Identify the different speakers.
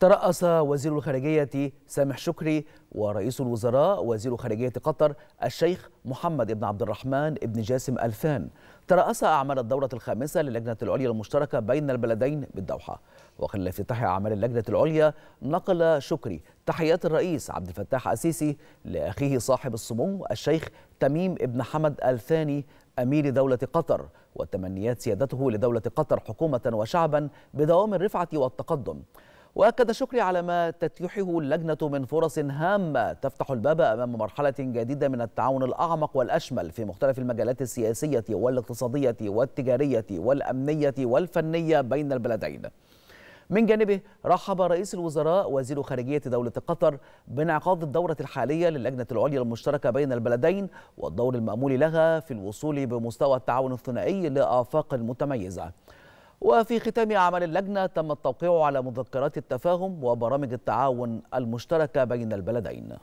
Speaker 1: ترأس وزير الخارجية سامح شكري ورئيس الوزراء وزير خارجية قطر الشيخ محمد بن عبد الرحمن بن جاسم ألفان ترأس أعمال الدورة الخامسة للجنة العليا المشتركة بين البلدين بالدوحة وخلال افتتاح أعمال اللجنة العليا نقل شكري تحيات الرئيس عبد الفتاح السيسي لأخيه صاحب السمو الشيخ تميم بن حمد الثاني أمير دولة قطر وتمنيات سيادته لدولة قطر حكومة وشعبا بدوام الرفعة والتقدم وأكد شكري على ما تتيحه اللجنة من فرص هامة تفتح الباب أمام مرحلة جديدة من التعاون الأعمق والأشمل في مختلف المجالات السياسية والاقتصادية والتجارية والأمنية والفنية بين البلدين من جانبه رحب رئيس الوزراء وزير خارجية دولة قطر بانعقاد الدورة الحالية للجنة العليا المشتركة بين البلدين والدور المأمول لها في الوصول بمستوى التعاون الثنائي لآفاق متميزة وفي ختام أعمال اللجنة تم التوقيع على مذكرات التفاهم وبرامج التعاون المشتركة بين البلدين